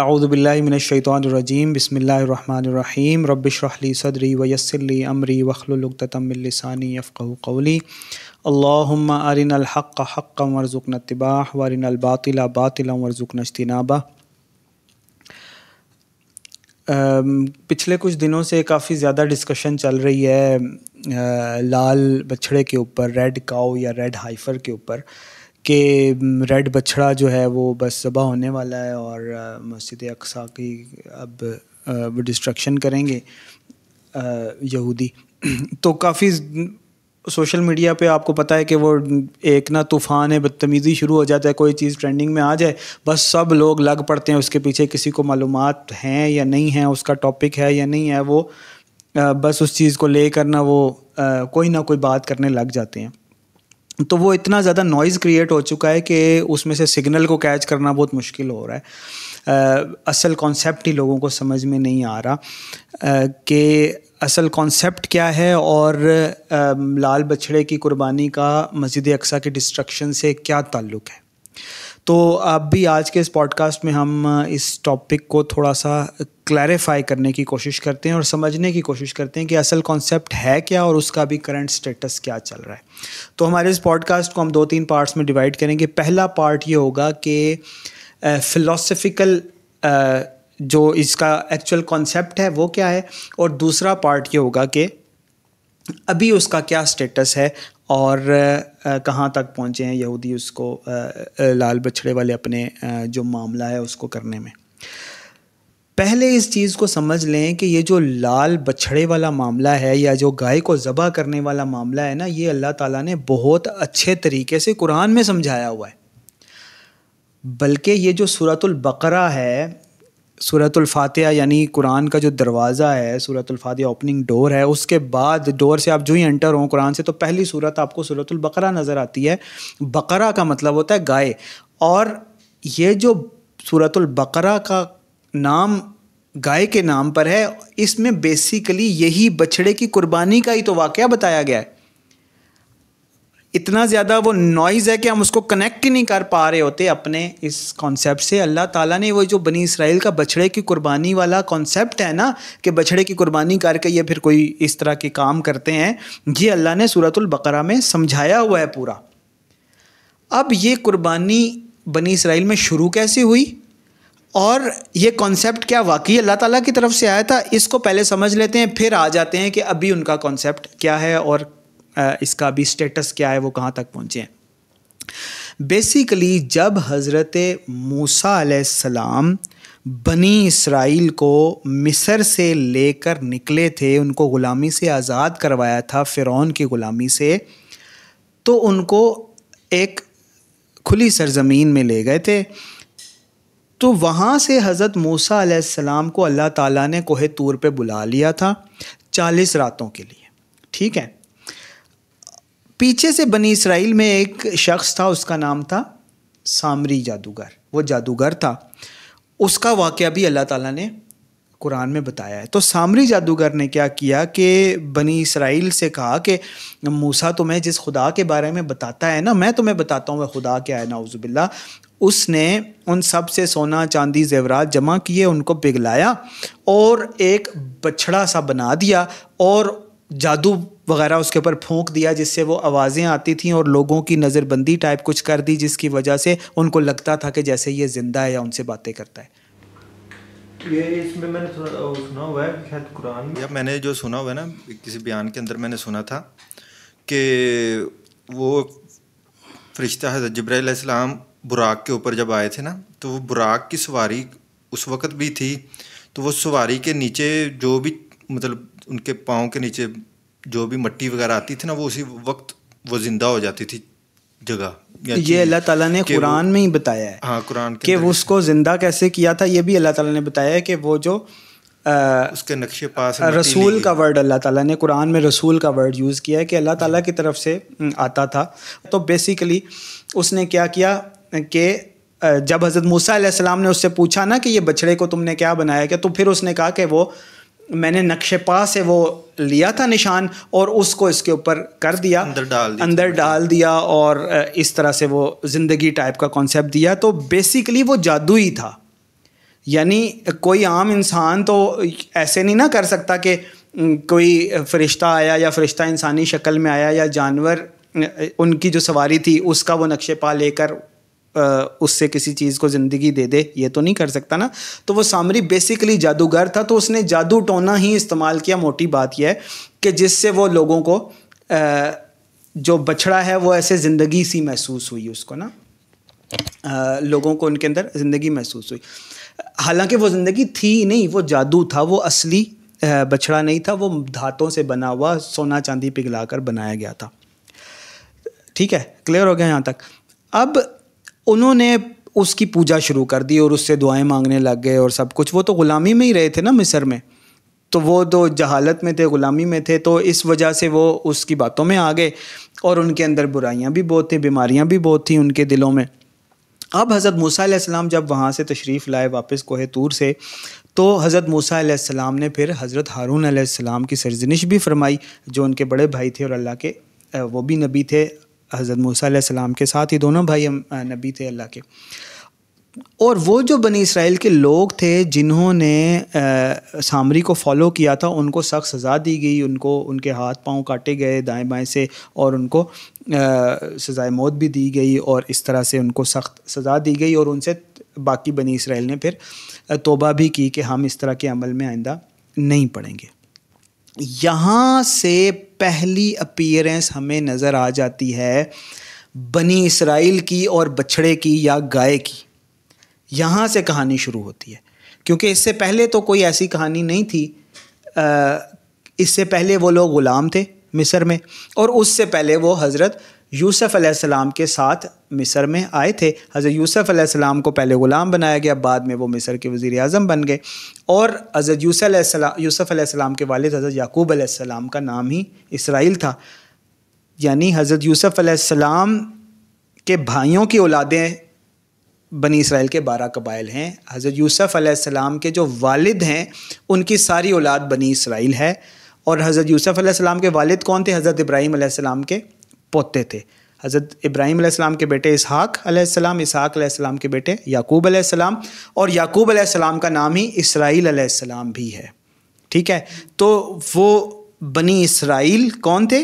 अऊदबिल्लिमिनशैतरजीम बसमीम रबशरली सदरी वयसली अमरी वखलतमिलसानी अफ़क़ली अल्लाम अरिन हक़ हक़ मरज़ुक नतबा वरिन अलबातिल बातिल मरज़ुक नशतनाबा पिछले कुछ दिनों से काफ़ी ज़्यादा डिस्कशन चल रही है uh, लाल बछड़े के ऊपर रेड काओ या रेड हाइफ़र के ऊपर कि रेड बछड़ा जो है वो बस जबा होने वाला है और मस्जिद अक्सा की अब वो डिस्ट्रक्शन करेंगे यहूदी तो काफ़ी सोशल मीडिया पे आपको पता है कि वो एक ना तूफ़ान है बदतमीज़ी शुरू हो जाता है कोई चीज़ ट्रेंडिंग में आ जाए बस सब लोग लग पड़ते हैं उसके पीछे किसी को मालूम हैं या नहीं है उसका टॉपिक है या नहीं है वो बस उस चीज़ को ले करना वो कोई ना कोई बात करने लग जाते हैं तो वो इतना ज़्यादा नॉइज़ क्रिएट हो चुका है कि उसमें से सिग्नल को कैच करना बहुत मुश्किल हो रहा है आ, असल कॉन्सेप्ट ही लोगों को समझ में नहीं आ रहा कि असल कॉन्सेप्ट क्या है और आ, लाल बछड़े की कुर्बानी का मस्जिद अक्सा के डिस्ट्रक्शन से क्या ताल्लुक़ है तो अब भी आज के इस पॉडकास्ट में हम इस टॉपिक को थोड़ा सा क्लैरिफाई करने की कोशिश करते हैं और समझने की कोशिश करते हैं कि असल कॉन्सेप्ट है क्या और उसका भी करंट स्टेटस क्या चल रहा है तो हमारे इस पॉडकास्ट को हम दो तीन पार्ट्स में डिवाइड करेंगे पहला पार्ट ये होगा कि फ़िलोसफिकल जो इसका एक्चुअल कॉन्सेप्ट है वो क्या है और दूसरा पार्ट ये होगा कि अभी उसका क्या स्टेटस है और कहाँ तक पहुँचे हैं यहूदी उसको लाल बछड़े वाले अपने जो मामला है उसको करने में पहले इस चीज़ को समझ लें कि ये जो लाल बछड़े वाला मामला है या जो गाय को ज़बा करने वाला मामला है ना ये अल्लाह ताला ने बहुत अच्छे तरीके से कुरान में समझाया हुआ है बल्कि ये जो सूरतुल बकरा है सूरतुल्फातिहा यानी कुरान का जो दरवाज़ा है सूरतुल्फातिहा ओपनिंग डोर है उसके बाद डोर से आप जो ही एंटर हों कुरान से तो पहली सूरत आपको सूरतुल्बकरा नज़र आती है बकरा का मतलब होता है गाय और ये जो सूरतुल्बकरा का नाम गाय के नाम पर है इसमें बेसिकली यही बछड़े की कुर्बानी का ही तो वाक़ बताया गया है इतना ज़्यादा वो नॉइज़ है कि हम उसको कनेक्ट ही नहीं कर पा रहे होते अपने इस कॉन्सेप्ट से अल्लाह ताला ने वो जो बनी इसराइल का बछड़े की कुर्बानी वाला कॉन्सेप्ट है ना कि बछड़े की कुर्बानी करके ये फिर कोई इस तरह के काम करते हैं ये अल्लाह ने सूरतुल बकरा में समझाया हुआ है पूरा अब ये कुर्बानी बनी इसराइल में शुरू कैसे हुई और ये कॉन्सेप्ट क्या वाकई अल्लाह ताला की तरफ से आया था इसको पहले समझ लेते हैं फिर आ जाते हैं कि अभी उनका कॉन्सेप्ट क्या है और इसका भी स्टेटस क्या है वो कहाँ तक पहुँचे हैं बेसिकली जब हज़रत मूसा सलाम बनी इसराइल को मिस्र से लेकर निकले थे उनको ग़ुलामी से आज़ाद करवाया था फ़िरौन की ग़ुलामी से तो उनको एक खुली सरजमीन में ले गए थे तो वहाँ से हज़रत मूसा सलाम को अल्लाह ताला ने कोहे तूर पे बुला लिया था चालीस रातों के लिए ठीक है पीछे से बनी इसराइल में एक शख्स था उसका नाम था सामरी जादूगर वो जादूगर था उसका वाक़ भी अल्लाह ताला ने कुरान में बताया है तो सामरी जादूगर ने क्या किया कि बनी इसराइल से कहा कि मूसा तुम्हें जिस खुदा के बारे में बताता है ना मैं तुम्हें बताता हूँ वह खुदा क्या है नाउज़ुबिल्ला उसने उन सब से सोना चांदी जेवरात जमा किए उनको पिघलाया और एक बछड़ा सा बना दिया और जादू वगैरह उसके ऊपर फूंक दिया जिससे वो आवाज़ें आती थी और लोगों की नज़रबंदी टाइप कुछ कर दी जिसकी वजह से उनको लगता था कि जैसे ये ज़िंदा है या उनसे बातें करता है ये इसमें मैंने सुना हुआ है शायद कुरान में या मैंने जो सुना हुआ है ना किसी बयान के अंदर मैंने सुना था कि वो फरिश्ता हजरत जब्राम बुराक के ऊपर जब आए थे ना तो वो बुराक की सवारी उस वक़्त भी थी तो वो सवारी के नीचे जो भी मतलब उनके पाँव के नीचे जो भी मट्टी वगैरह आती थी ना वो उसी वक्त वो जिंदा हो जाती थी जगह ये अल्लाह ताला ने कुरान में ही बताया है हाँ कुरान के कि उसको जिंदा कैसे किया था ये भी अल्लाह ताला ने बताया है कि वो जो आ, उसके नक्शे पास रसूल का वर्ड अल्लाह ताला ने कुरान में रसूल का वर्ड यूज़ किया है कि अल्लाह ताला की तरफ से आता था तो बेसिकली उसने क्या किया कि जब हज़रत मूसा ने उससे पूछा ना कि ये बछड़े को तुमने क्या बनाया क्या तो फिर उसने कहा कि वो मैंने नक्शेपा से वो लिया था निशान और उसको इसके ऊपर कर दिया अंदर डाल दिया अंदर डाल दिया और इस तरह से वो ज़िंदगी टाइप का कॉन्सेप्ट दिया तो बेसिकली वो जादू ही था यानी कोई आम इंसान तो ऐसे नहीं ना कर सकता कि कोई फरिश्ता आया या फरिश्ता इंसानी शक्ल में आया या जानवर उनकी जो सवारी थी उसका वो नक्शे पा लेकर उससे किसी चीज़ को ज़िंदगी दे दे ये तो नहीं कर सकता ना तो वो सामरी बेसिकली जादूगर था तो उसने जादू टोना ही इस्तेमाल किया मोटी बात यह है कि जिससे वो लोगों को जो बछड़ा है वो ऐसे ज़िंदगी सी महसूस हुई उसको ना लोगों को उनके अंदर ज़िंदगी महसूस हुई हालांकि वो ज़िंदगी थी नहीं वो जादू था वो असली बछड़ा नहीं था वो धातों से बना हुआ सोना चांदी पिघला कर बनाया गया था ठीक है क्लियर हो गया यहाँ तक अब उन्होंने उसकी पूजा शुरू कर दी और उससे दुआएं मांगने लग गए और सब कुछ वो तो ग़ुलामी में ही रहे थे ना मिस्र में तो वो तो जहालत में थे ग़ुलामी में थे तो इस वजह से वो उसकी बातों में आ गए और उनके अंदर बुराइयाँ भी बहुत थी बीमारियाँ भी बहुत थी उनके दिलों में अब हज़रत मूसा जब वहाँ से तशरीफ़ लाए वापस कोह तूर से तो हज़रत मूसा ने फिर हज़रत हारून की सरजनिश भी फरमाई जो उनके बड़े भाई थे और अल्लाह के वो भी नबी थे हज़रत मूसा के साथ ही दोनों भाई नबी थे अल्लाह के और वो जो बनी इसराइल के लोग थे जिन्होंने सामरी को फॉलो किया था उनको सख्त सज़ा दी गई उनको उनके हाथ पांव काटे गए दाएं बाएं से और उनको सज़ाए मौत भी दी गई और इस तरह से उनको सख्त सज़ा दी गई और उनसे बाकी बनी इसराइल ने फिर तोबा भी की कि हम इस तरह के अमल में आइंदा नहीं पड़ेंगे यहाँ से पहली अपीयरेंस हमें नज़र आ जाती है बनी इसराइल की और बछड़े की या गाय की यहाँ से कहानी शुरू होती है क्योंकि इससे पहले तो कोई ऐसी कहानी नहीं थी इससे पहले वो लोग ग़ुलाम थे मिस्र में और उससे पहले वो हज़रत यूसुफ़ अलैहिस्सलाम के साथ मिस्र में आए थे हज़रत यूसुफ़ अलैहिस्सलाम को पहले ग़ुलाम बनाया गया बाद में वो मिस्र के वज़ी अजम बन गए और हज़रत यूसुफ़ यूसुफ़ अलैहिस्सलाम के वालिद हज़रत याकूब अलैहिस्सलाम का नाम ही इसराइल था यानी हज़रत यूसुफ़ अलैहिस्सलाम के भाइयों की औलादें बनी इसराइल के बारह कबाइल हैं हज़रत यूसुफ़ अलैहिस्सलाम के जो वालिद हैं उनकी सारी औलाद बनी इसराइल है और हज़रत यूसुफ़ आसमाम के वालिद कौन थे हज़रत इब्राहीम आसमाम के पोते थे हज़रत इब्राहीम आसमाम के बेटे इसहाक अलैहिस्सलाम इसहाक के बेटे याकूब आसमाम और याकूब आसमाम का नाम ही इसराइल आसमाम भी है ठीक है तो वो बनी इसराइल कौन थे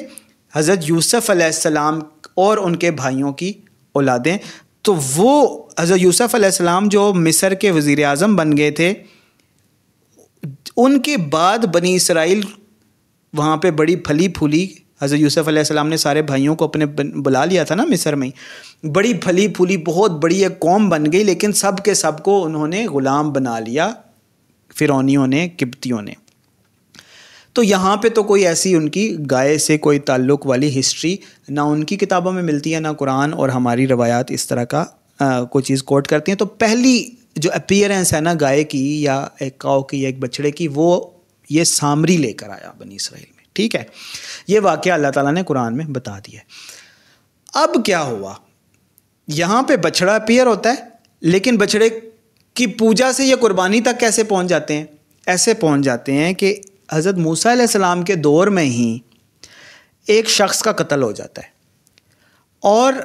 हज़रत यूसुफ़ आसमाम और उनके भाइयों की औलादें तो वो हज़रत यूसुफ़ आसमाम जो मिस्र के वज़ी अजम बन गए थे उनके बाद बनी इसराइल वहाँ पे बड़ी फली फूली हज़रत यूसुफ अलैहिस्सलाम ने सारे भाइयों को अपने बुला लिया था ना मिस्र में बड़ी फली फूली बहुत बड़ी एक कौम बन गई लेकिन सब के सब को उन्होंने ग़ुलाम बना लिया फिरौनियों ने किब्तियों ने तो यहाँ पे तो कोई ऐसी उनकी गाय से कोई ताल्लुक़ वाली हिस्ट्री ना उनकी किताबों में मिलती है ना कुरान और हमारी रवायात इस तरह का कोई चीज़ कोट करती हैं तो पहली जो अपीयरेंस है ना गाय की या एक काव की या एक बछड़े की वो ये सामरी लेकर आया बनी इसराइल में ठीक है ये वाक्य अल्लाह ताला ने कुरान में बता दिया अब क्या हुआ यहाँ पे बछड़ा अपियर होता है लेकिन बछड़े की पूजा से ये कुर्बानी तक कैसे पहुँच जाते हैं ऐसे पहुँच जाते हैं कि हज़रत मूसा सलाम के दौर में ही एक शख्स का कत्ल हो जाता है और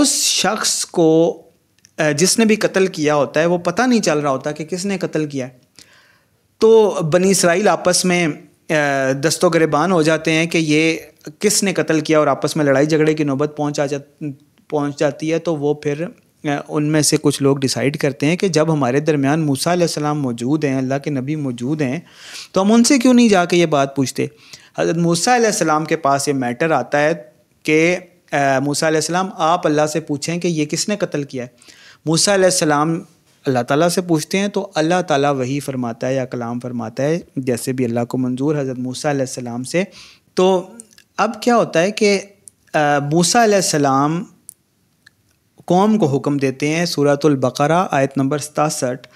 उस शख्स को जिसने भी कत्ल किया होता है वो पता नहीं चल रहा होता कि किसने कत्ल किया है तो बनी इसराइल आपस में दस्तो गरेबान हो जाते हैं कि ये किसने कत्ल किया और आपस में लड़ाई झगड़े की नौबत पहुँच आ जा पहुँच जाती है तो वो फिर उनमें से कुछ लोग डिसाइड करते हैं कि जब हमारे दरमियान मूसा सलाम मौजूद हैं अल्लाह के नबी मौजूद हैं तो हम उनसे क्यों नहीं जाके ये बात पूछते हज़रत मूसा सलाम के पास ये मैटर आता है कि मूसा सलाम आप अल्लाह से पूछें कि ये किसने कत्ल किया है मूसा सलाम अल्लाह ताला से पूछते हैं तो अल्लाह ताला वही फरमाता है या कलाम फरमाता है जैसे भी अल्लाह को मंजूर हज़रत मूसा सलाम से तो अब क्या होता है कि मूसा सलाम कौम को हुक्म देते हैं सूरतुल्बकरा आयत नंबर सतासठ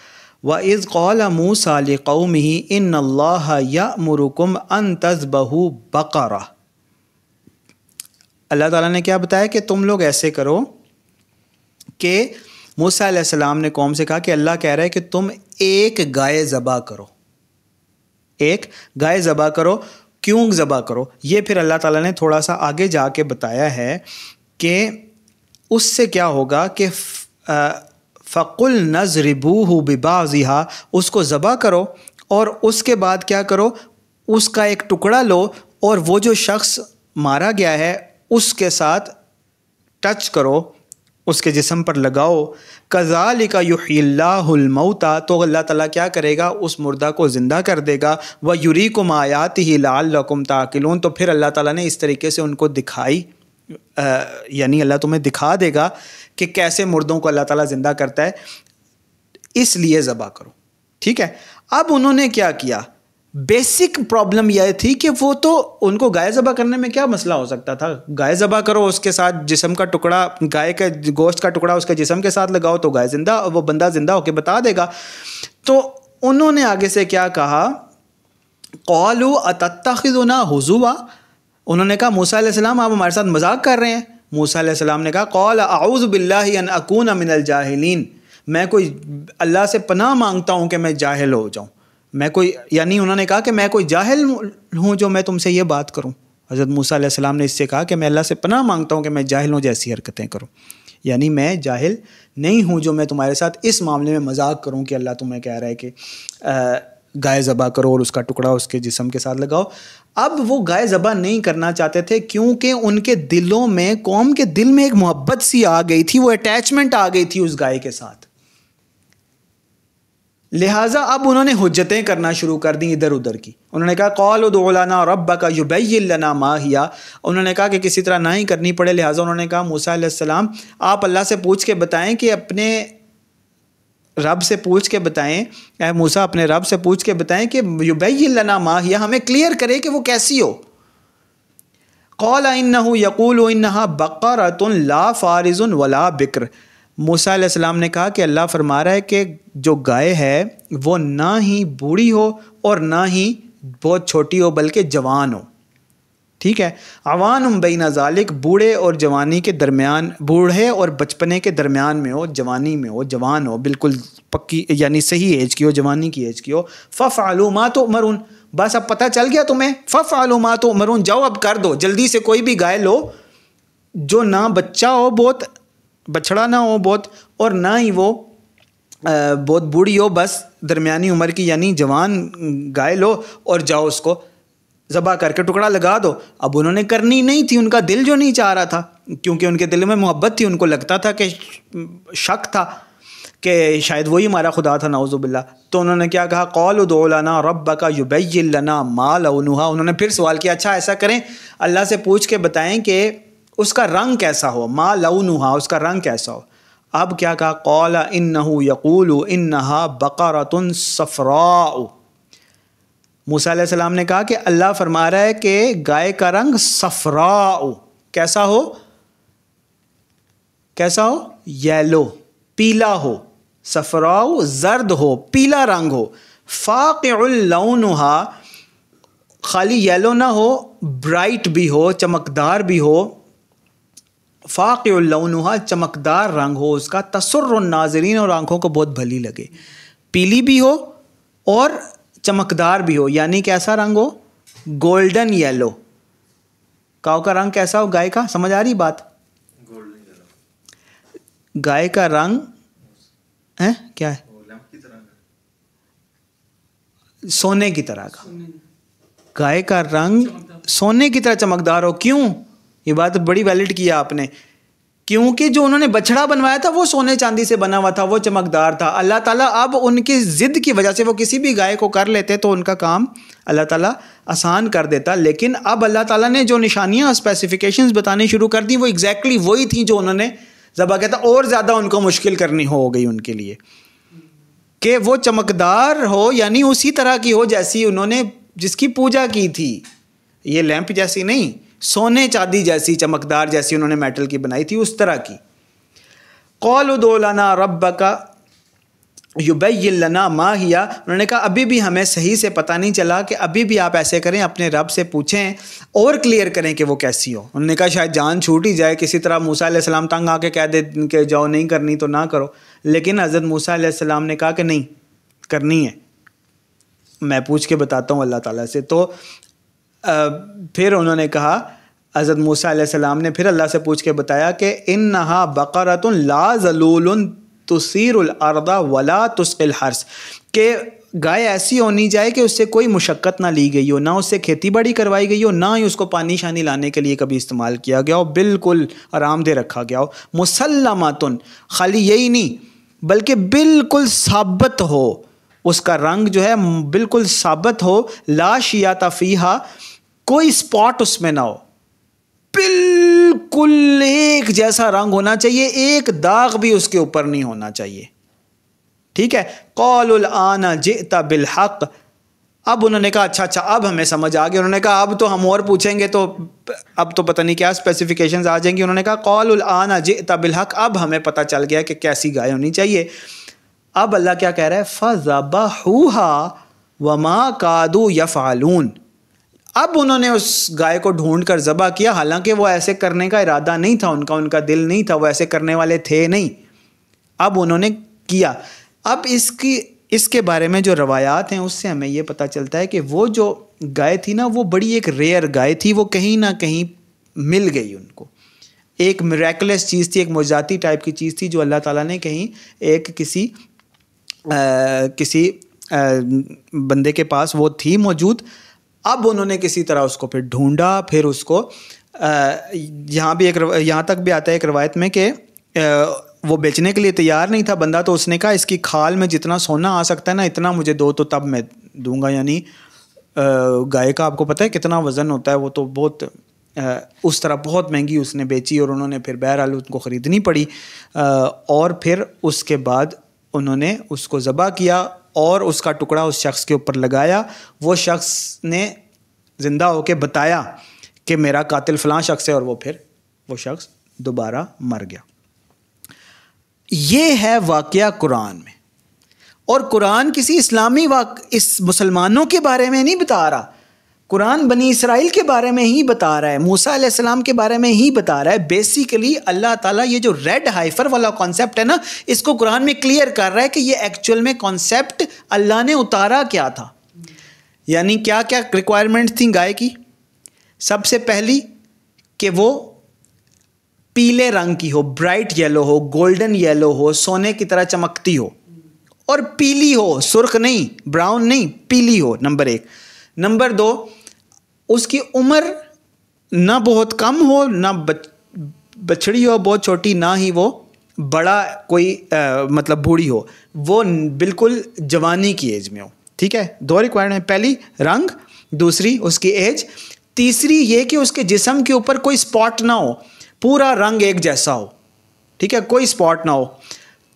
व इज़ कौल मूसा कौम ही इन अल्लाह या मुरुकुम अन तस्बहू बकरा अल्लाह ताला ने क्या बताया कि तुम लोग ऐसे करो कि मूसा सलाम ने कौम से कहा कि अल्लाह कह रहा है कि तुम एक गाय ज़बा करो एक गाय ज़बा करो क्यों ज़बा करो ये फिर अल्लाह ताला ने थोड़ा सा आगे जाके बताया है कि उससे क्या होगा कि फ़कुल नजरिबू हो बिबाजिहा उसको ज़बा करो और उसके बाद क्या करो उसका एक टुकड़ा लो और वो जो शख्स मारा गया है उसके साथ टच करो उसके जिसम पर लगाओ कज़ाल का युल्लामौता तो अल्लाह ताला क्या करेगा उस मुर्दा को ज़िंदा कर देगा व यूरी को मायात ही लाल रकम ताकिलून तो फिर अल्लाह ताला ने इस तरीके से उनको दिखाई यानी अल्लाह तुम्हें दिखा देगा कि कैसे मुर्दों को अल्लाह ताला ज़िंदा करता है इसलिए ज़बा करो ठीक है अब उन्होंने क्या किया बेसिक प्रॉब्लम यह थी कि वो तो उनको गाय ज़बा करने में क्या मसला हो सकता था गाय ज़बा करो उसके साथ जिसम का टुकड़ा गाय का गोश्त का टुकड़ा उसके जिसम के साथ लगाओ तो गाय जिंदा वो बंदा जिंदा होके बता देगा तो उन्होंने आगे से क्या कहा कौलू अतत्तखना हुजुआ उन्होंने कहा मूसा आप हमारे साथ मजाक कर रहे हैं मूसा सलाम ने कहा कौल आउज़ बिल्लाकून अमिन जाहलिन मैं कोई अल्लाह से पनाह मांगता हूँ कि मैं जाहिल हो जाऊँ मैं कोई यानी उन्होंने कहा कि मैं कोई जाहिल हूँ जो मैं तुमसे ये बात करूँ हज़रत मूसा सलाम ने इससे कहा कि मैं अल्लाह से पना मांगता हूँ कि मैं जाहिल हूँ जैसी हरकतें करूँ यानी मैं जाहिल नहीं हूँ जो मैं तुम्हारे साथ इस मामले में मजाक करूँ कि अल्लाह तुम्हें कह रहा है कि गाय ज़बा करो और उसका टुकड़ा उसके जिसम के साथ लगाओ अब वो गाय ज़बा नहीं करना चाहते थे क्योंकि उनके दिलों में कौम के दिल में एक मोहब्बत सी आ गई थी वो अटैचमेंट आ गई थी उस गाय के साथ लिहाजा अब उन्होंने हजतें करना शुरू कर दी इधर उधर की उन्होंने कहा कौल उदोलाना अब्बा का युबैलना माहिया उन्होंने कहा कि किसी तरह ना ही करनी पड़े लिहाजा उन्होंने कहा मूसा आप अल्लाह से पूछ के बताएं कि अपने रब से पूछ के बताएं मूसा अपने रब से पूछ के बताएं कि युबैलना माहिया हमें क्लियर करे कि वो कैसी हो कौल इन्ना यकूल इन्ना बकर ला फारिजुन वला बिक्र मूसा ने कहा कि अल्लाह फरमा रहा है कि जो गाय है वो ना ही बूढ़ी हो और ना ही बहुत छोटी हो बल्कि जवान हो ठीक है अवान उम्बैना जालिक बूढ़े और जवानी के दरमियान बूढ़े और बचपने के दरमियान में हो जवानी में हो जवान हो बिल्कुल पक्की यानी सही एज की हो जवानी की एज की हो फ़फ़ आलूमात मरून बस अब पता चल गया तुम्हें फ़फ़ आलूमात मरून जाओ अब कर दो जल्दी से कोई भी गाय लो जो ना बच्चा हो बहुत बछड़ा ना हो बहुत और ना ही वो बहुत बूढ़ी हो बस दरमियानी उम्र की यानी जवान गाय लो और जाओ उसको ज़बा करके टुकड़ा लगा दो अब उन्होंने करनी नहीं थी उनका दिल जो नहीं चाह रहा था क्योंकि उनके दिल में मोहब्बत थी उनको लगता था कि शक था कि शायद वही हमारा खुदा था नाउजुबिल्ला तो उन्होंने क्या कहा कौल उदोलाना रब का युबैलना माल उन्होंने फिर सवाल किया अच्छा ऐसा करें अल्लाह से पूछ के बताएं कि उसका रंग कैसा हो माँ लउनुहा उसका रंग कैसा हो अब क्या कहा कौल इन यकूल इन नहा बकरतन सफ़रा मूसम ने कहा कि अल्लाह फरमा रहा है कि गाय का रंग सफ़रा कैसा हो कैसा हो येलो पीला हो सफ़राउ जर्द हो पीला रंग हो फ़ाक़लहा खाली येलो ना हो ब्राइट भी हो चमकदार भी हो फ़ाक़लूनहा चमकदार रंग हो उसका तसर नाजरीन और आँखों को बहुत भली लगे पीली भी हो और चमकदार भी हो यानी कैसा रंग हो गोल्डन येलो काओ का रंग कैसा हो गाय का समझ आ रही बात गाय का रंग है क्या है सोने की तरह का गाय का रंग सोने की तरह चमकदार हो क्यों ये बात बड़ी वैलिड किया आपने क्योंकि जो उन्होंने बछड़ा बनवाया था वो सोने चांदी से बना हुआ था वो चमकदार था अल्लाह ताला अब उनकी ज़िद की वजह से वो किसी भी गाय को कर लेते तो उनका काम अल्लाह ताला आसान कर देता लेकिन अब अल्लाह ताला ने जो निशानियाँ और स्पेसिफिकेशंस बतानी शुरू कर दी वो एग्जैक्टली exactly वही थी जो उन्होंने जबा कहता और ज़्यादा उनको मुश्किल करनी हो गई उनके लिए कि वो चमकदार हो यानी उसी तरह की हो जैसी उन्होंने जिसकी पूजा की थी ये लैंप जैसी नहीं सोने चांदी जैसी चमकदार जैसी उन्होंने मेटल की बनाई थी उस तरह की कौल उदोलाना रब का युबैलना माँ हिया उन्होंने कहा अभी भी हमें सही से पता नहीं चला कि अभी भी आप ऐसे करें अपने रब से पूछें और क्लियर करें कि वो कैसी हो उन्होंने कहा शायद जान छूट ही जाए किसी तरह मूसा सलाम तंग आके कह दे कि जाओ नहीं करनी तो ना करो लेकिन हज़रत मूसा सलाम ने कहा कि नहीं करनी है मैं पूछ के बताता हूँ अल्लाह ताला से तो फिर उन्होंने कहा हज़रत मूसा ने फिर अल्लाह से पूछ के बताया कि इन नहा बकरत लाजलूल तुसर अरदा वला तुस्किल हर्स के गाय ऐसी होनी जाए कि उससे कोई मुशक्क़त ना ली गई हो ना उससे खेती बाड़ी करवाई गई हो ना ही उसको पानी शानी लाने के लिए कभी इस्तेमाल किया गया हो बिल्कुल आरामदेह रखा गया हो मुसलमातन खाली यही नहीं बल्कि बिल्कुल साबित हो उसका रंग जो है बिल्कुल साबित हो लाशिया तफ़ीहा कोई स्पॉट उसमें ना हो बिल्कुल एक जैसा रंग होना चाहिए एक दाग भी उसके ऊपर नहीं होना चाहिए ठीक है कौल उल आना जेता बिलहक अब उन्होंने कहा अच्छा अच्छा अब हमें समझ आ गया उन्होंने कहा अब तो हम और पूछेंगे तो अब तो पता नहीं क्या स्पेसिफिकेशंस आ जाएंगी उन्होंने कहा कौल आना जेता बिलहक अब हमें पता चल गया कि कैसी गाय होनी चाहिए अब अल्लाह क्या कह रहा है फ़ज़बा हूहा वमा कादू फालून अब उन्होंने उस गाय को ढूंढ कर ज़बा किया हालांकि वो ऐसे करने का इरादा नहीं था उनका उनका दिल नहीं था वो ऐसे करने वाले थे नहीं अब उन्होंने किया अब इसकी इसके बारे में जो रवायात हैं उससे हमें ये पता चलता है कि वो जो गाय थी ना वो बड़ी एक रेयर गाय थी वो कहीं ना कहीं मिल गई उनको एक मेरेकुलस चीज़ थी एक मोजाती टाइप की चीज़ थी जो अल्लाह ताला ने कहीं एक किसी आ, किसी आ, बंदे के पास वो थी मौजूद अब उन्होंने किसी तरह उसको फिर ढूंढा फिर उसको यहाँ भी एक यहाँ तक भी आता है एक रवायत में कि वो बेचने के लिए तैयार नहीं था बंदा तो उसने कहा इसकी खाल में जितना सोना आ सकता है ना इतना मुझे दो तो तब मैं दूंगा यानी गाय का आपको पता है कितना वज़न होता है वो तो बहुत उस तरह बहुत महंगी उसने बेची और उन्होंने फिर बहरहाल उनको ख़रीदनी पड़ी और फिर उसके बाद उन्होंने उसको ज़बह किया और उसका टुकड़ा उस शख्स के ऊपर लगाया वो शख्स ने ज़िंदा होके बताया कि मेरा कातिल फलां शख्स है और वो फिर वो शख्स दोबारा मर गया ये है वाक़ कुरान में और कुरान किसी इस्लामी वाक इस मुसलमानों के बारे में नहीं बता रहा कुरान बनी इसराइल के बारे में ही बता रहा है मूसा सलाम के बारे में ही बता रहा है बेसिकली अल्लाह ताला ये जो रेड हाइफर वाला कॉन्सेप्ट है ना इसको कुरान में क्लियर कर रहा है कि ये एक्चुअल में कॉन्सेप्ट अल्लाह ने उतारा क्या था यानी क्या क्या रिक्वायरमेंट थी गाय की सबसे पहली कि वो पीले रंग की हो ब्राइट येलो हो गोल्डन येलो हो सोने की तरह चमकती हो और पीली हो सुर्ख नहीं ब्राउन नहीं पीली हो नंबर एक नंबर दो उसकी उम्र ना बहुत कम हो ना बच बछड़ी हो बहुत छोटी ना ही वो बड़ा कोई आ, मतलब बूढ़ी हो वो बिल्कुल जवानी की एज में हो ठीक है दो रिक्वायरमेंट है पहली रंग दूसरी उसकी एज तीसरी ये कि उसके जिसम के ऊपर कोई स्पॉट ना हो पूरा रंग एक जैसा हो ठीक है कोई स्पॉट ना हो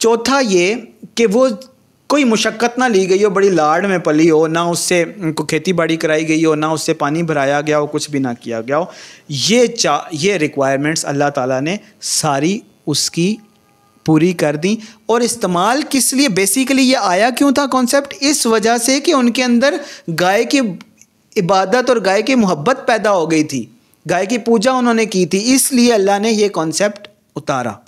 चौथा ये कि वो कोई मुशक्क़त ना ली गई हो बड़ी लाड में पली हो ना उससे उनको खेती बाड़ी कराई गई हो ना उससे पानी भराया गया हो कुछ भी ना किया गया हो ये चा ये रिक्वायरमेंट्स अल्लाह ताला ने सारी उसकी पूरी कर दी और इस्तेमाल किस लिए बेसिकली ये आया क्यों था कॉन्सेप्ट इस वजह से कि उनके अंदर गाय की इबादत और गाय की मोहब्बत पैदा हो गई थी गाय की पूजा उन्होंने की थी इसलिए अल्लाह ने यह कॉन्सेप्ट उतारा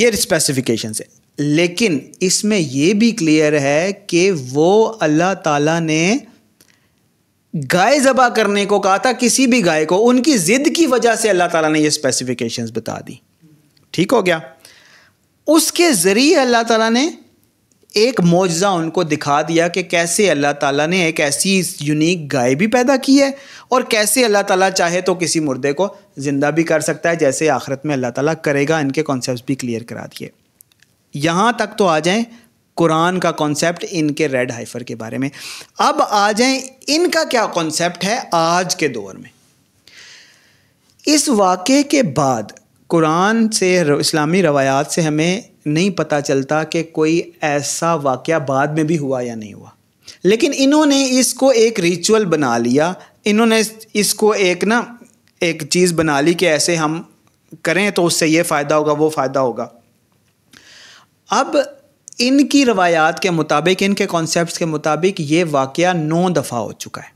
ये स्पेसिफिकेशन है लेकिन इसमें यह भी क्लियर है कि वो अल्लाह ताला ने गाय ज़बा करने को कहा था किसी भी गाय को उनकी ज़िद की वजह से अल्लाह ताला ने ये स्पेसिफिकेशंस बता दी ठीक हो गया उसके ज़रिए अल्लाह ताला ने एक मुआजा उनको दिखा दिया कि कैसे अल्लाह ताला ने एक ऐसी यूनिक गाय भी पैदा की है और कैसे अल्लाह ताला चाहे तो किसी मुर्दे को ज़िंदा भी कर सकता है जैसे आखिरत में अल्लाह ताला करेगा इनके कॉन्सेप्ट भी क्लियर करा दिए यहाँ तक तो आ जाएं कुरान का कॉन्सेप्ट इनके रेड हाइफर के बारे में अब आ जाएं इनका क्या कॉन्सेप्ट है आज के दौर में इस वाक़े के बाद कुरान से इस्लामी रवायात से हमें नहीं पता चलता कि कोई ऐसा वाक़ बाद में भी हुआ या नहीं हुआ लेकिन इन्होंने इसको एक रिचुअल बना लिया इन्होंने इसको एक ना एक चीज़ बना ली कि ऐसे हम करें तो उससे ये फ़ायदा होगा वो फ़ायदा होगा अब इनकी रवायात के मुताबिक इनके कॉन्सेप्ट के मुताबिक ये वाक़ नौ दफ़ा हो चुका है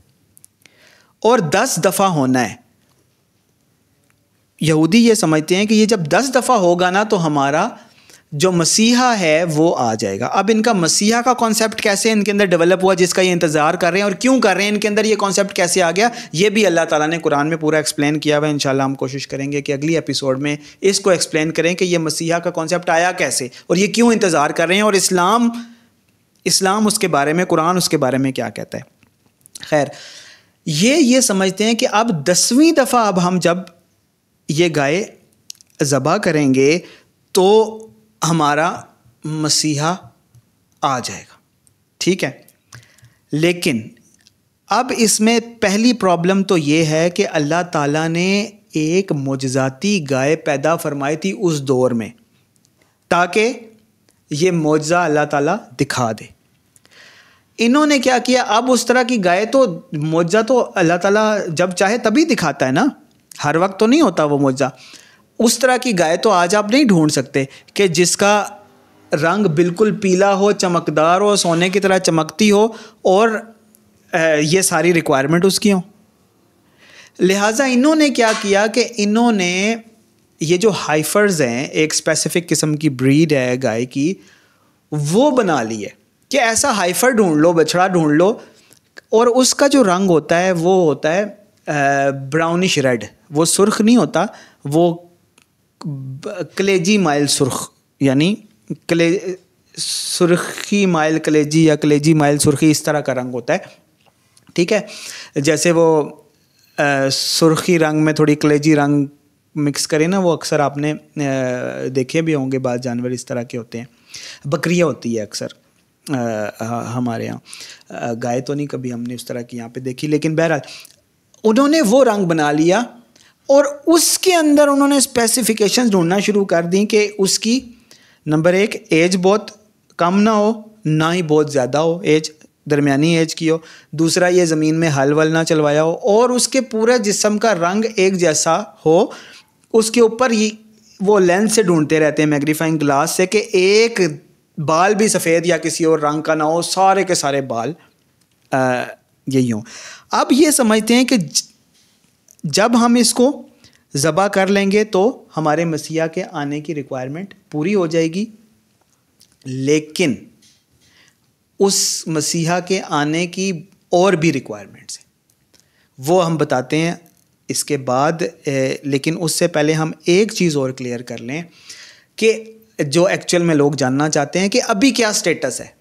और दस दफ़ा होना है यहूदी ये समझते हैं कि ये जब दस दफ़ा होगा ना तो हमारा जो मसीहा है वो आ जाएगा अब इनका मसीहा का कॉन्सेप्ट कैसे इनके अंदर डेवलप हुआ जिसका ये इंतज़ार कर रहे हैं और क्यों कर रहे हैं इनके अंदर ये कॉन्सेप्ट कैसे आ गया ये भी अल्लाह ताला ने कुरान में पूरा एक्सप्लेन किया हुआ है इंशाल्लाह हम कोशिश करेंगे कि अगली एपिसोड में इसको एक्सप्लेन करें कि ये मसीहा का कॉन्सेप्ट आया कैसे और ये क्यों इंतज़ार कर रहे हैं और इस्लाम इस्लाम उसके बारे में कुरान उसके बारे में क्या कहता है खैर ये ये समझते हैं कि अब दसवीं दफ़ा अब हम जब ये गाय ज़बा करेंगे तो हमारा मसीहा आ जाएगा ठीक है लेकिन अब इसमें पहली प्रॉब्लम तो ये है कि अल्लाह ताला ने एक मोजाती गाय पैदा फरमाई थी उस दौर में ताकि ये मुआजा अल्लाह ताला दिखा दे इन्होंने क्या किया अब उस तरह की गाय तो मुआजा तो अल्लाह ताला जब चाहे तभी दिखाता है ना हर वक्त तो नहीं होता वो मौजा उस तरह की गाय तो आज आप नहीं ढूंढ सकते कि जिसका रंग बिल्कुल पीला हो चमकदार हो सोने की तरह चमकती हो और ये सारी रिक्वायरमेंट उसकी हो लिहाजा इन्होंने क्या किया कि इन्होंने ये जो हाइफर्स हैं एक स्पेसिफिक किस्म की ब्रीड है गाय की वो बना ली है कि ऐसा हाइफर ढूंढ लो बछड़ा ढूंढ लो और उसका जो रंग होता है वो होता है ब्राउनिश रेड वो सुर्ख नहीं होता वो कलेजी माइल सुर्ख यानी कले सुर्खी माइल कलेजी या कलेजी माइल सुर्खी इस तरह का रंग होता है ठीक है जैसे वो सुर्खी रंग में थोड़ी कलेजी रंग मिक्स करें ना वो अक्सर आपने देखे भी होंगे बाद जानवर इस तरह के होते हैं बकरियाँ होती है अक्सर हमारे यहाँ गाय तो नहीं कभी हमने उस तरह की यहाँ पे देखी लेकिन बहरहाल उन्होंने वो रंग बना लिया और उसके अंदर उन्होंने स्पेसिफिकेशंस ढूंढना शुरू कर दी कि उसकी नंबर एक एज बहुत कम ना हो ना ही बहुत ज़्यादा हो एज दरमिया एज की हो दूसरा ये ज़मीन में हल वल ना चलवाया हो और उसके पूरे जिसम का रंग एक जैसा हो उसके ऊपर ही वो लेंस से ढूंढते रहते हैं मैग्नीफाइंग ग्लास से कि एक बाल भी सफ़ेद या किसी और रंग का ना हो सारे के सारे बाल यही हों अब ये समझते हैं कि जब हम इसको ज़बा कर लेंगे तो हमारे मसीहा के आने की रिक्वायरमेंट पूरी हो जाएगी लेकिन उस मसीहा के आने की और भी रिक्वायरमेंट्स हैं वो हम बताते हैं इसके बाद ए, लेकिन उससे पहले हम एक चीज़ और क्लियर कर लें कि जो एक्चुअल में लोग जानना चाहते हैं कि अभी क्या स्टेटस है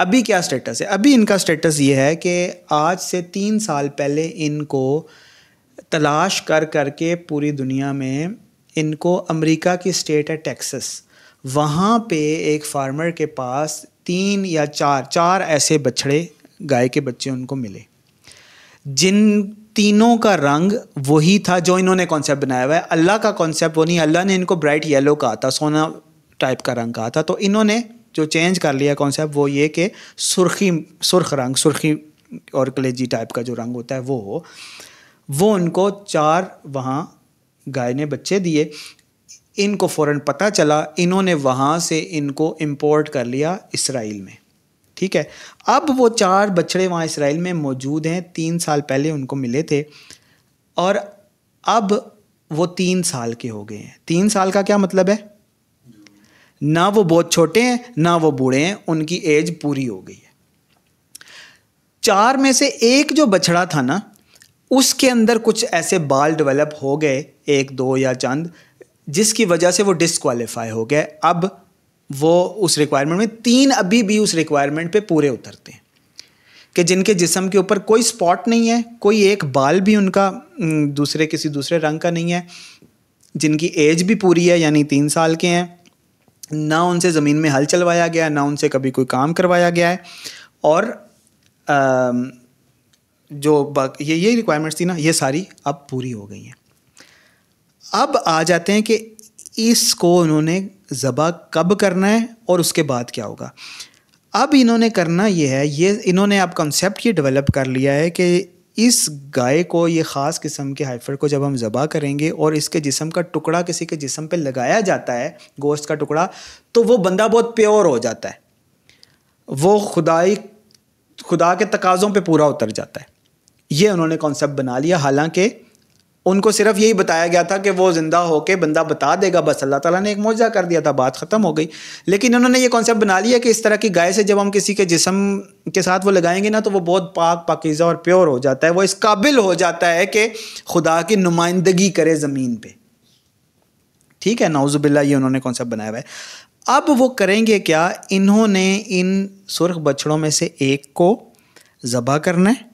अभी क्या स्टेटस है अभी इनका स्टेटस ये है कि आज से तीन साल पहले इनको तलाश कर करके पूरी दुनिया में इनको अमेरिका की स्टेट है टेक्सस वहाँ पे एक फार्मर के पास तीन या चार चार ऐसे बछड़े गाय के बच्चे उनको मिले जिन तीनों का रंग वही था जो इन्होंने कॉन्सेप्ट बनाया हुआ है अल्लाह का कॉन्सेप्ट वो नहीं अल्लाह ने इनको ब्राइट येलो कहा था सोना टाइप का रंग कहा था तो इन्होंने जो चेंज कर लिया कॉन्सेप्ट वो ये कि सुर्खी सुर्ख रंग सुर्खी और कलेजी टाइप का जो रंग होता है वो हो वो उनको चार वहाँ गाय ने बच्चे दिए इनको फ़ौर पता चला इन्होंने वहाँ से इनको इम्पोर्ट कर लिया इसराइल में ठीक है अब वो चार बछड़े वहाँ इसराइल में मौजूद हैं तीन साल पहले उनको मिले थे और अब वो तीन साल के हो गए हैं तीन साल का क्या मतलब है ना वो बहुत छोटे हैं ना वो बूढ़े हैं उनकी एज पूरी हो गई है चार में से एक जो बछड़ा था ना उसके अंदर कुछ ऐसे बाल डेवलप हो गए एक दो या चंद जिसकी वजह से वो डिसक्वालीफाई हो गए अब वो उस रिक्वायरमेंट में तीन अभी भी उस रिक्वायरमेंट पे पूरे उतरते हैं कि जिनके जिसम के ऊपर कोई स्पॉट नहीं है कोई एक बाल भी उनका दूसरे किसी दूसरे रंग का नहीं है जिनकी एज भी पूरी है यानी तीन साल के हैं ना उनसे ज़मीन में हल चलवाया गया ना उनसे कभी कोई काम करवाया गया है और आ, जो ये ये रिक्वायरमेंट्स थी ना ये सारी अब पूरी हो गई हैं अब आ जाते हैं कि इसको उन्होंने ज़बा कब करना है और उसके बाद क्या होगा अब इन्होंने करना ये है ये इन्होंने अब कॉन्सेप्ट ये डेवलप कर लिया है कि इस गाय को ये ख़ास किस्म के हाइफर को जब हम ज़बा करेंगे और इसके जिसम का टुकड़ा किसी के जिसम पे लगाया जाता है गोश्त का टुकड़ा तो वो बंदा बहुत प्योर हो जाता है वो खुदाई खुदा के तकाज़ों पे पूरा उतर जाता है ये उन्होंने कॉन्सेप्ट बना लिया हालांकि उनको सिर्फ यही बताया गया था कि वो ज़िंदा होके बंदा बता देगा बस अल्लाह ताला ने एक मुआवजा कर दिया था बात ख़त्म हो गई लेकिन उन्होंने ये कॉन्सेप्ट बना लिया कि इस तरह की गाय से जब हम किसी के जिसम के साथ वो लगाएंगे ना तो वो बहुत पाक पाकिज़ा और प्योर हो जाता है वो इस काबिल हो जाता है कि खुदा की नुमाइंदगी करे ज़मीन पर ठीक है नाउज़ुबिल्ला ये उन्होंने कॉन्सेप्ट बनाया हुआ है अब वो करेंगे क्या इन्होंने इन सुर्ख बछड़ों में से एक को ज़बा करना है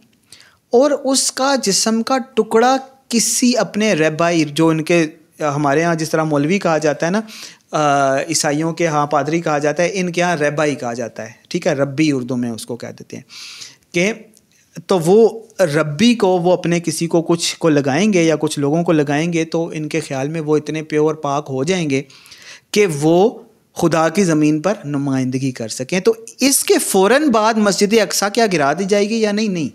और उसका जिसम का टुकड़ा किसी अपने रेबाई जो इनके हमारे यहाँ जिस तरह मौलवी कहा जाता है ना ईसाइयों के यहाँ पादरी कहा जाता है इनके यहाँ रेबाई कहा जाता है ठीक है रब्बी उर्दू में उसको कह देते हैं कि तो वो रब्बी को वो अपने किसी को कुछ को लगाएंगे या कुछ लोगों को लगाएंगे तो इनके ख्याल में वो इतने प्योर पाक हो जाएंगे कि वो खुदा की ज़मीन पर नुमाइंदगी कर सकें तो इसके फ़ौर बाद मस्जिद अक्सा क्या गिरा दी जाएगी या नहीं नहीं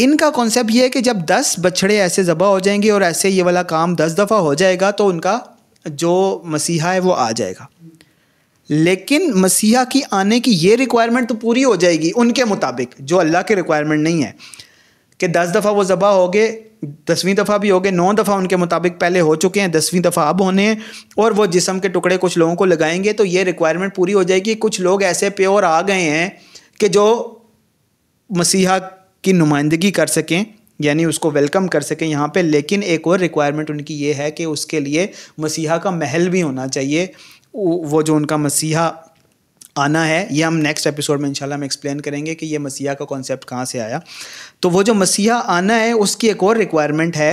इनका कॉन्सेप्ट यह है कि जब दस बछड़े ऐसे ज़बह हो जाएंगे और ऐसे ये वाला काम दस दफ़ा हो जाएगा तो उनका जो मसीहा है वो आ जाएगा लेकिन मसीहा की आने की ये रिक्वायरमेंट तो पूरी हो जाएगी उनके मुताबिक जो अल्लाह के रिक्वायरमेंट नहीं है कि दस दफ़ा वो ज़बह हो गए दसवीं दफ़ा भी हो गए नौ दफ़ा उनके मुताबिक पहले हो चुके हैं दसवीं दफ़ा अब होने हैं और वो जिसम के टुकड़े कुछ लोगों को लगाएंगे तो ये रिक्वायरमेंट पूरी हो जाएगी कुछ लोग ऐसे प्योर आ गए हैं कि जो मसीहा की नुमाइंदगी कर सकें यानी उसको वेलकम कर सकें यहाँ पे लेकिन एक और रिक्वायरमेंट उनकी ये है कि उसके लिए मसीहा का महल भी होना चाहिए वो जो उनका मसीहा आना है ये हम नेक्स्ट एपिसोड में इंशाल्लाह हम एक्सप्लेन करेंगे कि ये मसीहा का कॉन्सेप्ट कहाँ से आया तो वो जो मसीहा आना है उसकी एक और रिक्वायरमेंट है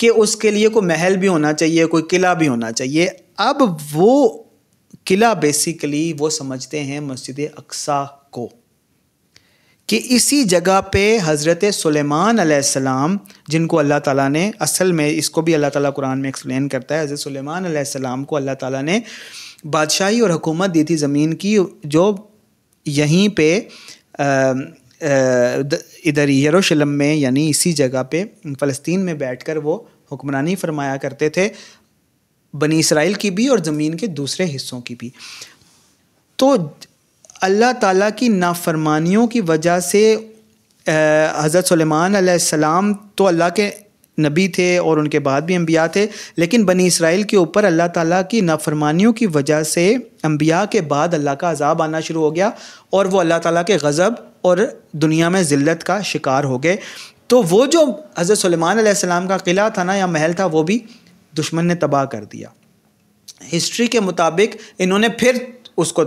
कि उसके लिए कोई महल भी होना चाहिए कोई किला भी होना चाहिए अब वो किला बेसिकली वो समझते हैं मस्जिद अक्सा को कि इसी जगह पे हज़रत सुलेमान अलैहिस्सलाम जिनको अल्लाह ताला ने असल में इसको भी अल्लाह ताला कुरान में एक्सप्लेन करता है हज़रत सुलेमान सलाम को अल्लाह ताला ने बादशाही और हुकूमत दी थी ज़मीन की जो यहीं पे इधर यरूशलेम में यानी इसी जगह पे फ़लस्तीन में बैठकर वो हुक्मरानी फरमाया करते थे बनी इसराइल की भी और ज़मीन के दूसरे हिस्सों की भी तो अल्लाह ताला की नाफरमानियों की वजह से हज़रत सलेमान तो अल्लाह के नबी थे और उनके बाद भी अम्बिया थे लेकिन बनी इसराइल के ऊपर अल्लाह ताला की नाफरमानियों की वजह से अम्बिया के बाद अल्लाह का अजाब आना शुरू हो गया और वो अल्लाह ताला के गज़ब और दुनिया में ज़िल्लत का शिकार हो गए तो वो जो हज़रत सलेमान का किला था ना या महल था वो भी दुश्मन ने तबाह कर दिया हिस्ट्री के मुताबिक इन्होंने फिर उसको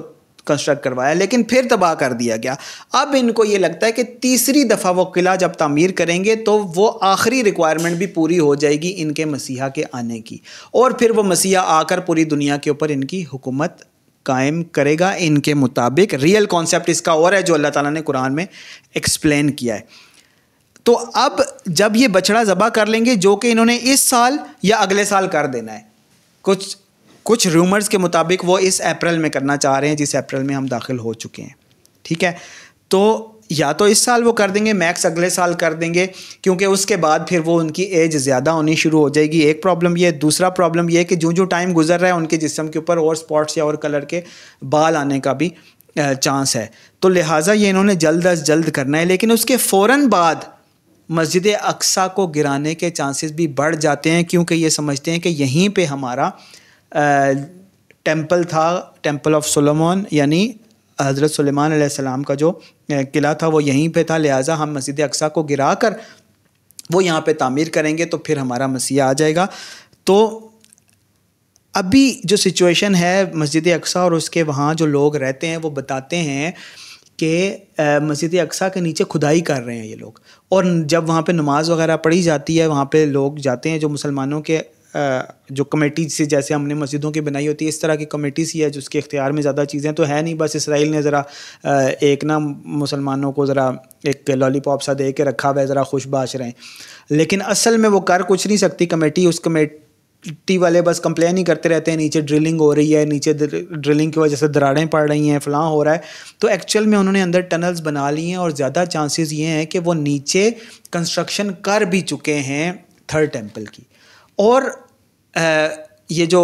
कंस्ट्रक्ट करवाया लेकिन फिर तबाह कर दिया गया अब इनको ये लगता है कि तीसरी दफ़ा वो किला जब तमीर करेंगे तो वो आखिरी रिक्वायरमेंट भी पूरी हो जाएगी इनके मसीहा के आने की और फिर वो मसीहा आकर पूरी दुनिया के ऊपर इनकी हुकूमत कायम करेगा इनके मुताबिक रियल कॉन्सेप्ट इसका और है जो अल्लाह ताला ने कुरान में एक्सप्लेन किया है तो अब जब ये बछड़ा ज़बा कर लेंगे जो कि इन्होंने इस साल या अगले साल कर देना है कुछ कुछ रूमर्स के मुताबिक वो इस अप्रैल में करना चाह रहे हैं जिस अप्रैल में हम दाखिल हो चुके हैं ठीक है तो या तो इस साल वो कर देंगे मैक्स अगले साल कर देंगे क्योंकि उसके बाद फिर वो उनकी एज ज़्यादा होनी शुरू हो जाएगी एक प्रॉब्लम ये दूसरा प्रॉब्लम ये कि जो जो टाइम गुजर रहा है उनके जिसम के ऊपर और स्पॉट्स या और कलर के बाल आने का भी चांस है तो लिहाजा ये इन्होंने जल्द अज जल्द करना है लेकिन उसके फ़ौर बाद मस्जिद अक्सा को गिराने के चांसेस भी बढ़ जाते हैं क्योंकि ये समझते हैं कि यहीं पे हमारा टेंपल था टेंपल ऑफ सुलेमान यानी हज़रत सलेमान सलाम का जो किला था वो यहीं पे था लिहाजा हम मस्जिद अक्सा को गिरा कर वो यहाँ पे तामीर करेंगे तो फिर हमारा मसीह आ जाएगा तो अभी जो सिचुएशन है मस्जिद अक्सा और उसके वहाँ जो लोग रहते हैं वो बताते हैं कि मस्जिद अक्सा के नीचे खुदाई कर रहे हैं ये लोग और जब वहाँ पे नमाज़ वगैरह पढ़ी जाती है वहाँ पे लोग जाते हैं जो मुसलमानों के जो कमेटी से जैसे हमने मस्जिदों की बनाई होती है इस तरह की कमेटी सी है जिसके इख्तियार में ज़्यादा चीज़ें तो है नहीं बस इसराइल ने ज़रा एक ना मुसलमानों को ज़रा एक लॉलीपॉप सा दे के रखा हुआ है ज़रा खुशबाश रहें लेकिन असल में वो कर कुछ नहीं सकती कमेटी उस कमेटी टी वाले बस कंप्लेन ही करते रहते हैं नीचे ड्रिलिंग हो रही है नीचे ड्रिलिंग की वजह से दरारें पड़ रही हैं फ़लाँ हो रहा है तो एक्चुअल में उन्होंने अंदर टनल्स बना ली हैं और ज़्यादा चांसेस ये हैं कि वो नीचे कंस्ट्रक्शन कर भी चुके हैं थर्ड टेम्पल की और ये जो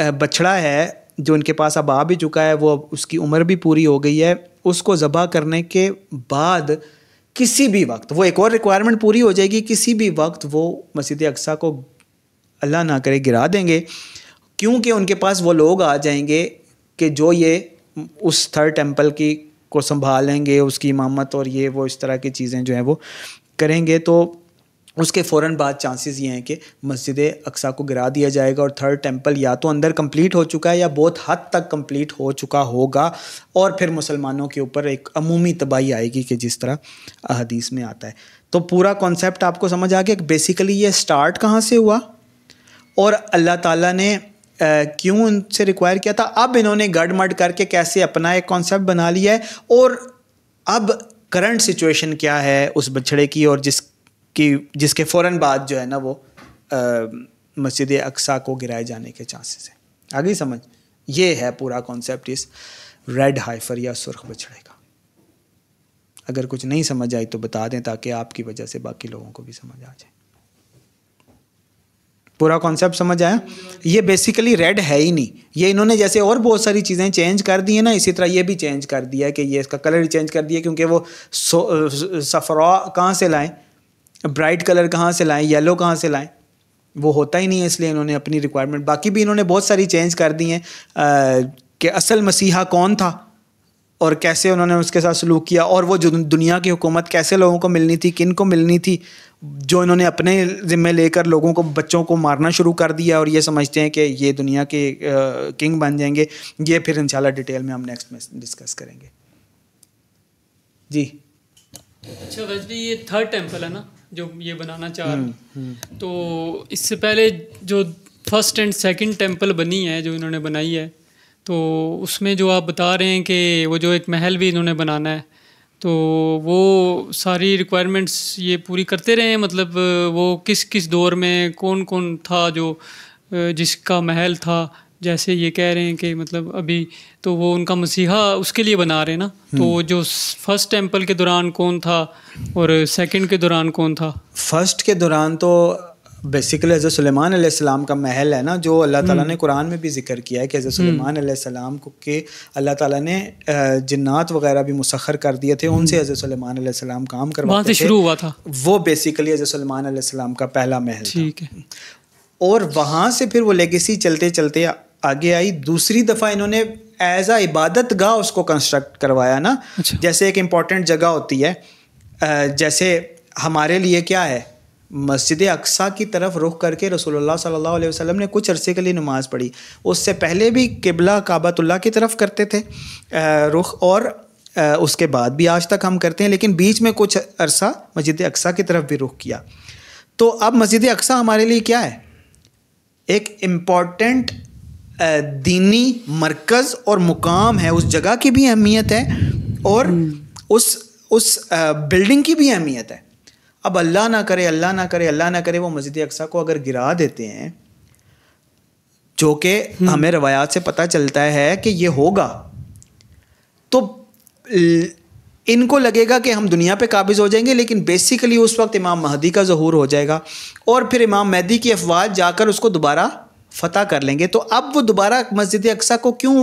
बछड़ा है जो इनके पास अब आ भी चुका है वो उसकी उम्र भी पूरी हो गई है उसको ज़बह करने के बाद किसी भी वक्त वो एक और रिक्वायरमेंट पूरी हो जाएगी किसी भी वक्त वो मस्जिद अक्सा को अल्लाह ना करे गिरा देंगे क्योंकि उनके पास वो लोग आ जाएंगे कि जो ये उस थर्ड टेम्पल की को संभालेंगे उसकी इमामत और ये वो इस तरह की चीज़ें जो हैं वो करेंगे तो उसके फ़ौर बाद चांसेस ये हैं कि मस्जिद अक्सा को गिरा दिया जाएगा और थर्ड टेम्पल या तो अंदर कंप्लीट हो चुका है या बहुत हद तक कंप्लीट हो चुका होगा और फिर मुसलमानों के ऊपर एक अमूमी तबाही आएगी कि जिस तरह अहदीस में आता है तो पूरा कॉन्सेप्ट आपको समझ आ गया कि बेसिकली ये स्टार्ट कहाँ से हुआ और अल्लाह ताली ने क्यों उनसे रिक्वायर किया था अब इन्होंने गढ़ मड करके कैसे अपना एक कॉन्सेप्ट बना लिया है और अब करंट सिचुएशन क्या है उस बछड़े की और जिस कि जिसके फ़ौर बाद जो है ना वो मस्जिद अक्सा को गिराए जाने के चांसेस हैं आगे समझ ये है पूरा कॉन्सेप्ट इस रेड हाइफर या सुर्ख बछड़े का अगर कुछ नहीं समझ आई तो बता दें ताकि आपकी वजह से बाकी लोगों को भी समझ आ जाए पूरा कॉन्सेप्ट समझ आया ये बेसिकली रेड है ही नहीं ये इन्होंने जैसे और बहुत सारी चीज़ें चेंज कर दी हैं ना इसी तरह ये भी चेंज कर दिया है कि ये इसका कलर चेंज कर दिया क्योंकि वो सफरा कहाँ से लाएँ ब्राइट कलर कहाँ से लाएँ येलो कहाँ से लाएँ वो होता ही नहीं है इसलिए इन्होंने अपनी रिक्वायरमेंट बाकी भी इन्होंने बहुत सारी चेंज कर दी हैं कि असल मसीहा कौन था और कैसे उन्होंने उसके साथ सलूक किया और वो जो दुनिया की हुकूमत कैसे लोगों को मिलनी थी किन को मिलनी थी जो इन्होंने अपने ज़िम्मे लेकर लोगों को बच्चों को मारना शुरू कर दिया और ये समझते हैं कि ये दुनिया के आ, किंग बन जाएंगे ये फिर इंशाल्लाह डिटेल में हम नेक्स्ट में डिस्कस करेंगे जी अच्छा वैसे ये थर्ड टेम्पल है ना जो ये बनाना चाह रहा हम्म, हम्म। तो इससे पहले जो फर्स्ट एंड सेकंड टेंपल बनी है जो इन्होंने बनाई है तो उसमें जो आप बता रहे हैं कि वो जो एक महल भी इन्होंने बनाना है तो वो सारी रिक्वायरमेंट्स ये पूरी करते रहे हैं मतलब वो किस किस दौर में कौन कौन था जो जिसका महल था जैसे ये कह रहे हैं कि मतलब अभी तो वो उनका मसीहा उसके लिए बना रहे हैं ना तो हम्म। जो फर्स्ट टेम्पल के दौरान कौन था और सेकंड के दौरान कौन था फर्स्ट के दौरान तो बेसिकली हज़रत सलेमान अलैहिस्सलाम का महल है ना जो अल्लाह ताला हम्म। ने कुरान में भी जिक्र किया है कि हज़रत हम्म। सलेमान अलैहिस्सलाम को के अल्लाह ताला ने जिन्नात वगैरह भी मुसखर कर दिए थे उनसे हज़रत सलमान अलैहिस्सलाम काम करवाते थे शुरू हुआ था वो बेसिकली हज़रत सलेमान अलैहिस्सलाम का पहला महल ठीक है और वहाँ से फिर वो लेगेसी चलते चलते आगे आई दूसरी दफ़ा इन्होंने एज आ इबादत गाह उसको कंस्ट्रक्ट करवाया ना अच्छा। जैसे एक इम्पॉर्टेंट जगह होती है जैसे हमारे लिए क्या है मस्जिद अक्सा की तरफ रुख करके रसोल्ला सल्ला अलैहि ने कुछ अरसे के लिए नमाज़ पढ़ी उससे पहले भी किबला काबतुल्ला की तरफ करते थे रुख और उसके बाद भी आज तक हम करते हैं लेकिन बीच में कुछ अरसा मस्जिद अक्सा की तरफ भी रुख किया तो अब मस्जिद अक्सा हमारे लिए क्या है एक इम्पॉर्टेंट दीनी मरकज़ और मुकाम है उस जगह की भी अहमियत है और हम्म। उस उस बिल्डिंग की भी अहमियत है अब अल्लाह ना करे अल्लाह ना करे अल्लाह ना करे वो मस्जिद अक्सा को अगर गिरा देते हैं जो कि हम्म। हमें रवायात से पता चलता है कि ये होगा तो इनको लगेगा कि हम दुनिया पे काबिज़ हो जाएंगे लेकिन बेसिकली उस वक्त इमाम महदी का जहूर हो जाएगा और फिर इमाम महदी की अफवाज जाकर उसको दोबारा फतेह कर लेंगे तो अब वो दोबारा मस्जिद अक्सा को क्यों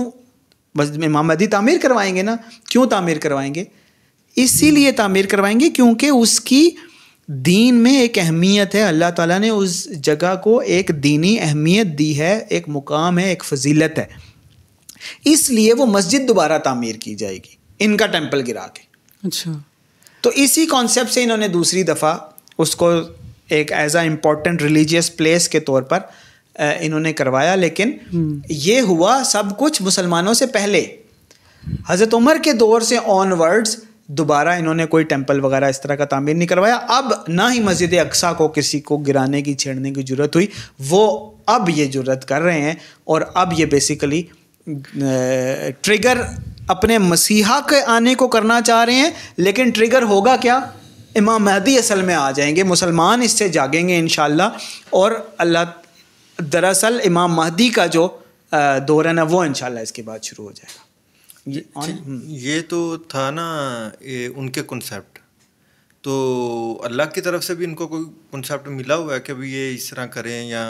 मस्जिद इमाम तामीर करवाएंगे ना क्यों तामीर करवाएंगे इसीलिए तामीर करवाएंगे क्योंकि उसकी दीन में एक अहमियत है अल्लाह ताला ने उस जगह को एक दीनी अहमियत दी है एक मुकाम है एक फजीलत है इसलिए वो मस्जिद दोबारा तामीर की जाएगी इनका टेम्पल गिरा के अच्छा तो इसी कॉन्सेप्ट से इन्होंने दूसरी दफ़ा उसको एक as a important religious place के तौर पर इन्होंने करवाया लेकिन हम्म। ये हुआ सब कुछ मुसलमानों से पहले हज़रत उमर के दौर से ऑनवर्ड्स दोबारा इन्होंने कोई टेम्पल वगैरह इस तरह का तामीर नहीं करवाया अब ना ही मस्जिद अक्सा को किसी को गिराने की छेड़ने की जरूरत हुई वो अब ये जरूरत कर रहे हैं और अब ये बेसिकली ट्रिगर अपने मसीहा के आने को करना चाह रहे हैं लेकिन ट्रिगर होगा क्या इमाम महदी असल में आ जाएंगे मुसलमान इससे जागेंगे इन और अल्लाह दरअसल इमाम महदी का जो दौर है वो इंशाल्लाह इसके बाद शुरू हो जाएगा ये ये हम्म। तो था ना ये उनके कंसेप्ट तो अल्लाह की तरफ से भी इनको कोई कंसेप्ट मिला हुआ है कि भी ये इस तरह करें या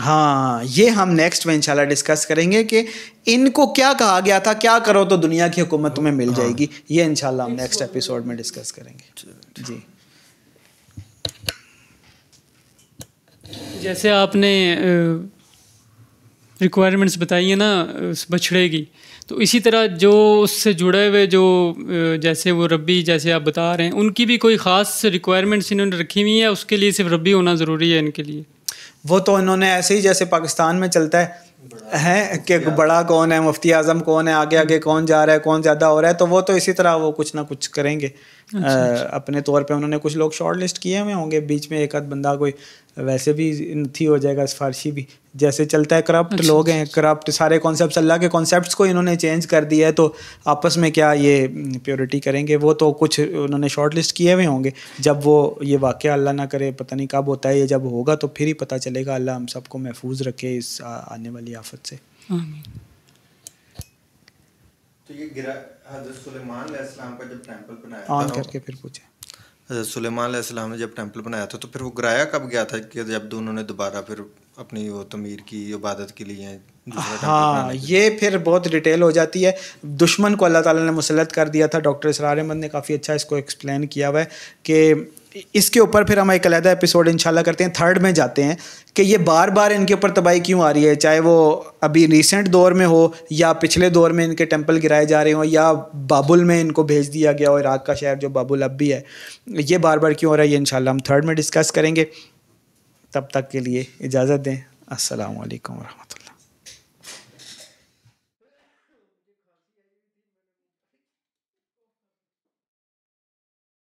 हाँ ये हम नेक्स्ट में इंशाल्लाह डिस्कस करेंगे कि इनको क्या कहा गया था क्या करो तो दुनिया की हुकूमत तुम्हें मिल हाँ। जाएगी ये इंशाल्लाह हम नेक्स्ट एपिसोड में डिस्कस करेंगे जी जैसे आपने रिक्वायरमेंट्स बताई है ना उस बछड़े की तो इसी तरह जो उससे जुड़े हुए जो जैसे वो रब्बी जैसे आप बता रहे हैं उनकी भी कोई ख़ास रिक्वायरमेंट्स इन्होंने रखी हुई है उसके लिए सिर्फ रब्बी होना ज़रूरी है इनके लिए वो तो इन्होंने ऐसे ही जैसे पाकिस्तान में चलता है हैं कि बड़ा कौन है मुफ्ती आजम कौन है आगे आगे कौन जा रहा है कौन ज़्यादा हो रहा है तो वो तो इसी तरह वो कुछ ना कुछ करेंगे अच्छा, आ, अच्छा। अपने तौर पे उन्होंने कुछ लोग शॉर्ट लिस्ट किए हुए होंगे बीच में एक आध बंदा कोई वैसे भी थी हो जाएगा सिफारशी भी जैसे चलता है करप्ट अच्छा, लोग हैं करप्ट अच्छा, अच्छा। सारे कॉन्सेप्ट अल्लाह के कॉन्सेप्ट को इन्होंने चेंज कर दिया है तो आपस में क्या ये प्योरिटी हम्म, करेंगे वो तो कुछ उन्होंने शॉर्ट लिस्ट किए हुए होंगे जब वो ये वाक्य अल्लाह ना करे पता नहीं कब होता है ये जब होगा तो फिर ही पता चलेगा अल्लाह हम सबको महफूज रखे इस आने वाली आफत से तो ये गिरा हजरत सुलेमान का जब टेंपल बनाया ऑन तो करके फिर पूछे सुलेमान सलेमान ने जब टेंपल बनाया था तो फिर वो गिराया कब गया था कि जब उन्होंने दोबारा फिर अपनी वो तमीर की इबादत के लिए हाँ ये फिर बहुत डिटेल हो जाती है दुश्मन को अल्लाह ताला ने मुसलत कर दिया था डॉक्टर इसरार अहमद ने काफ़ी अच्छा इसको एक्सप्लेन किया हुआ है कि इसके ऊपर फिर हम एक अलहदा एपिसोड इंशाल्लाह करते हैं थर्ड में जाते हैं कि ये बार बार इनके ऊपर तबाही क्यों आ रही है चाहे वो अभी रिसेंट दौर में हो या पिछले दौर में इनके टेम्पल गिराए जा रहे हों या बाबुल में इनको भेज दिया गया हो इराक का शहर जो बाबुल अब भी है ये बार बार क्यों हो रहा है ये इनशाला हम थर्ड में डिस्कस करेंगे तब तक के लिए इजाज़त दें असलकम वरहमल